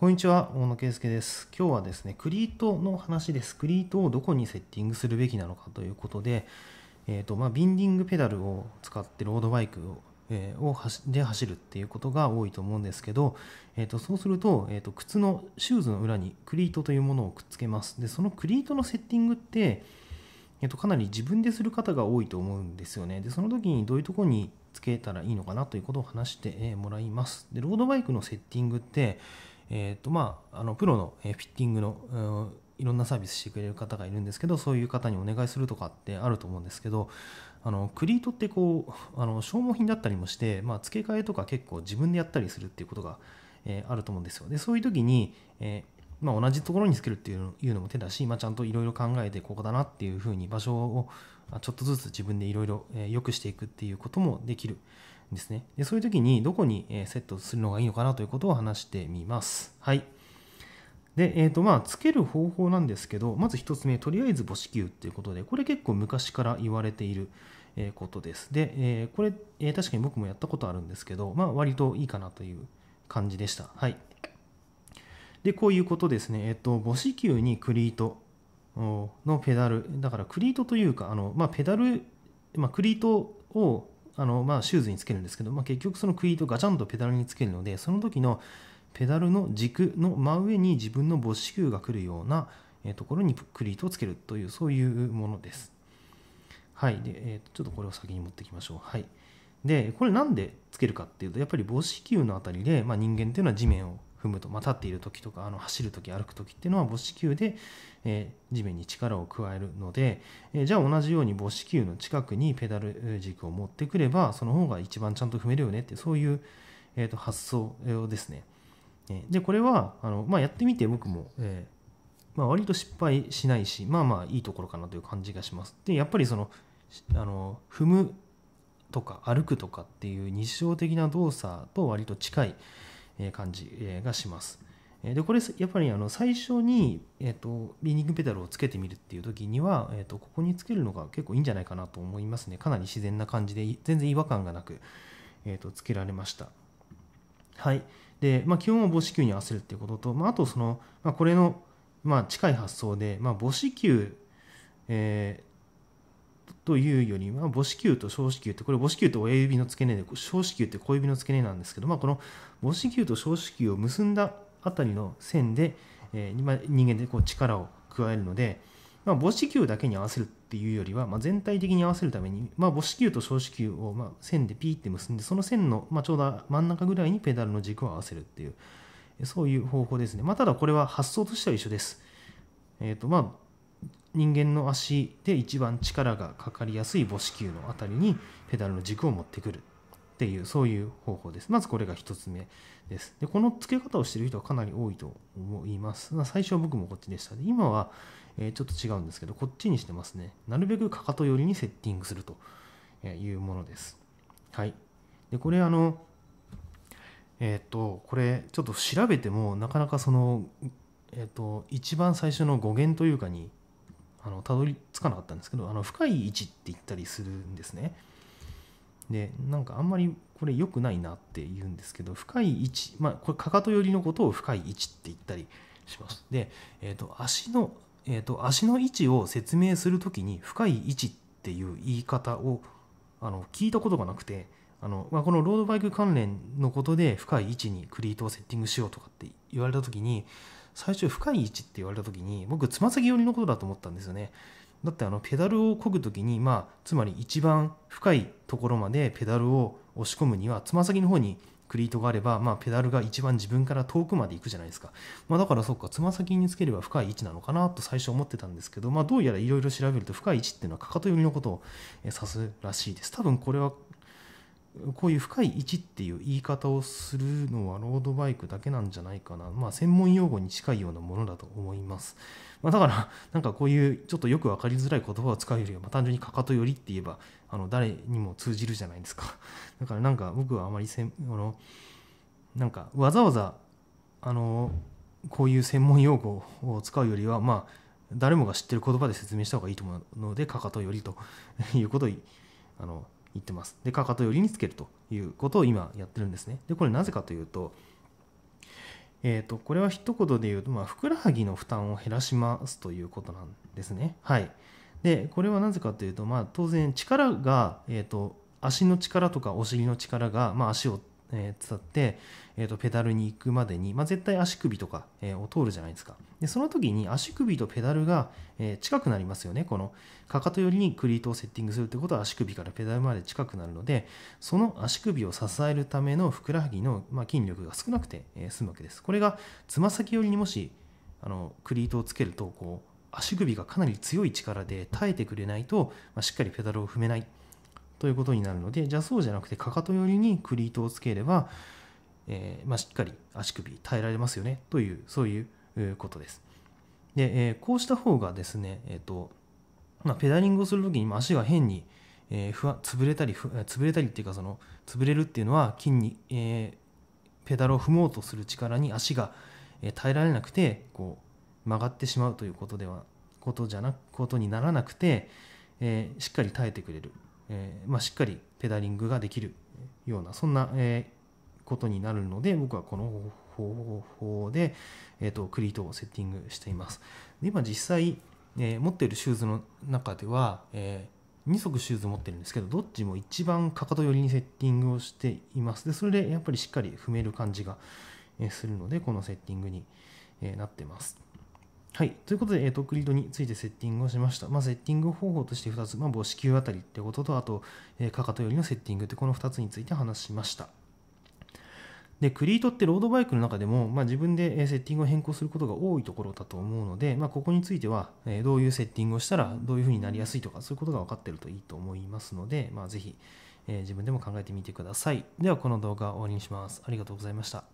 こんにちは、大野圭介です。今日はですね、クリートの話です。クリートをどこにセッティングするべきなのかということで、えーとまあ、ビンディングペダルを使ってロードバイクを、えー、をで走るっていうことが多いと思うんですけど、えーと、そうすると,、えーと、靴のシューズの裏にクリートというものをくっつけます。で、そのクリートのセッティングって、えーと、かなり自分でする方が多いと思うんですよね。で、その時にどういうとこにつけたらいいのかなということを話してもらいます。で、ロードバイクのセッティングって、えーとまあ、あのプロのフィッティングの、いろんなサービスしてくれる方がいるんですけどそういう方にお願いするとかってあると思うんですけどあのクリートってこうあの消耗品だったりもして、まあ、付け替えとか結構自分でやったりするっていうことが、えー、あると思うんですよでそういう時に、えーまあ、同じところにつけるっていうのも手だし、まあ、ちゃんといろいろ考えてここだなっていうふうに場所をちょっとずつ自分でいろいろ良くしていくっていうこともできるですね。でそういう時にどこにセットするのがいいのかなということを話してみます。はい。で、えっ、ー、と、まあ、つける方法なんですけど、まず1つ目、とりあえず母子球っていうことで、これ結構昔から言われていることです。で、えー、これ、えー、確かに僕もやったことあるんですけど、まあ、割といいかなという感じでした。はい。で、こういうことですね。えっ、ー、と、母子球にクリートのペダル、だからクリートというか、あの、まあ、ペダル、まあ、クリートをあの、まあ、シューズにつけるんですけど、まあ、結局そのクイートガチャンとペダルにつけるのでその時のペダルの軸の真上に自分の母子球が来るようなところにクリートをつけるというそういうものです。はい。で、えー、ちょっとこれを先に持ってきましょう。はい。で、これなんでつけるかっていうと、やっぱり母子球のあたりで、まあ、人間っていうのは地面を踏むと、まあ、立っている時とかあの走る時歩く時っていうのは母子球で、えー、地面に力を加えるので、えー、じゃあ同じように母子球の近くにペダル軸を持ってくればその方が一番ちゃんと踏めるよねってそういう、えー、と発想ですね。でこれはあの、まあ、やってみて僕も、えーまあ、割と失敗しないしまあまあいいところかなという感じがします。でやっぱりそのあの踏むとか歩くとかっていう日常的な動作と割と近い、感じがします。でこれやっぱりあの最初に、えー、とビーニングペダルをつけてみるっていう時には、えー、とここにつけるのが結構いいんじゃないかなと思いますねかなり自然な感じで全然違和感がなく、えー、とつけられましたはいで、まあ、基本は母子球に合わせるっていうことと、まあ、あとその、まあ、これの、まあ、近い発想で、まあ、母子球、えーというよりは母子球と小子球ってこれ母子球って親指の付け根で小子球って小指の付け根なんですけど、まあ、この母子球と小子球を結んだあたりの線で、えーまあ、人間でこう力を加えるので、まあ、母子球だけに合わせるっていうよりは、まあ、全体的に合わせるために、まあ、母子球と小子球をまあ線でピーって結んでその線の、まあ、ちょうど真ん中ぐらいにペダルの軸を合わせるっていうそういう方法ですね、まあ、ただこれは発想としては一緒ですえーとまあ、人間の足で一番力がかかりやすい母子球のあたりにペダルの軸を持ってくるっていうそういう方法です。まずこれが1つ目です。でこの付け方をしてる人はかなり多いと思います。最初は僕もこっちでした。で今は、えちょっと違うんですけどこっちにしてますね。なるべくかかと寄りにセッティングするというものです。はい。でこれあのえっ、とこれちょっと調べてもなかなかそのえっ、と一番最初の語源というかにあのたどり着かなかったんですけどあの深い位置って言ったりするんですね。でなんかあんまりこれ良くないなって言うんですけど深い位置まあこれかかと寄りのことを深い位置って言ったりします。で、えーと、足のえーと、と足の位置を説明する時に深い位置っていう言い方をあの聞いたことがなくてあの、まあ、このロードバイク関連のことで深い位置にクリートをセッティングしようとかって言われた時に最初深い位置って言われた時に僕つま先寄りのことだと思ったんですよねだってあのペダルを漕ぐ時にまあつまり一番深いところまでペダルを押し込むにはつま先の方にクリートがあれば、まあ、ペダルが一番自分から遠くまで行くじゃないですか。まあ、だからそっか、つま先につければ深い位置なのかなと最初思ってたんですけど、まあ、どうやらいろいろ調べると深い位置っていうのはかかと寄りのことを指すらしいです。多分これはこういう深い位置っていう言い方をするのはロードバイクだけなんじゃないかな。まあ専門用語に近いようなものだと思います。まあ、だから なんかこういうちょっとよく分かりづらい言葉を使うよりは、単純にかかとよりって言えばあの誰にも通じるじゃないですか。だからなんか僕はあまりせんあのなんかわざわざあのこういう専門用語を使うよりはまあ誰もが知ってる言葉で説明した方がいいと思うのでかかとよりということをあの言ってます。で、かかと寄りにつけるということを今やってるんですね。で、これなぜかというと、えーと、これは一言で言うと、まあ、ふくらはぎの負担を減らしますということなんですね。はい、でこれはなぜかというと、まあ、当然力が、えーと、と足の力とかお尻の力が、まあ、足をえー、伝って、えー、とペダルに行くまでに、まあ、絶対足首とか、えー、を通るじゃないですかでその時に足首とペダルが、えー、近くなりますよねこのかかと寄りにクリートをセッティングするってことは足首からペダルまで近くなるのでその足首を支えるためのふくらはぎの、まあ、筋力が少なくて、えー、済むわけですこれがつま先寄りにもしあのクリートをつけるとこう足首がかなり強い力で耐えてくれないと、まあ、しっかりペダルを踏めないということになるので、じゃあそうじゃなくて、かかと寄りにクリートをつければ、えー、まあ、しっかり足首耐えられますよねという、そういうことです。で、えー、こうした方がですね、えっ、ー、と、まあ、ペダリングをするときに足が変に、えふわ潰れたり潰れたりっていうかその潰れるっていうのは筋に、えペダルを踏もうとする力に足が、え耐えられなくてこう曲がってしまうということではことじゃなことにならなくて、えしっかり耐えてくれるえー、まあ、しっかりペダリングができるようなそんな、えー、ことになるので僕はこの方法で、えーと、クリートをセッティングしています。で今実際、えー、持っているシューズの中では、え2足シューズ持ってるんですけどどっちも一番かかと寄りにセッティングをしていますでそれでやっぱりしっかり踏める感じがするのでこのセッティングになってます。はい。ということで、えーと、クリードについてセッティングをしました。まあ、セッティング方法として2つ、まあ、母子球あたりってことと、あと、えー、かかとよりのセッティングって、この2つについて話しました。で、クリートってロードバイクの中でも、まあ、自分でセッティングを変更することが多いところだと思うので、まあ、ここについては、えどういうセッティングをしたらどういうふうになりやすいとか、そういうことが分かってるといいと思いますので、まあ、ぜひ、えー、自分でも考えてみてください。では、この動画を終わりにします。ありがとうございました。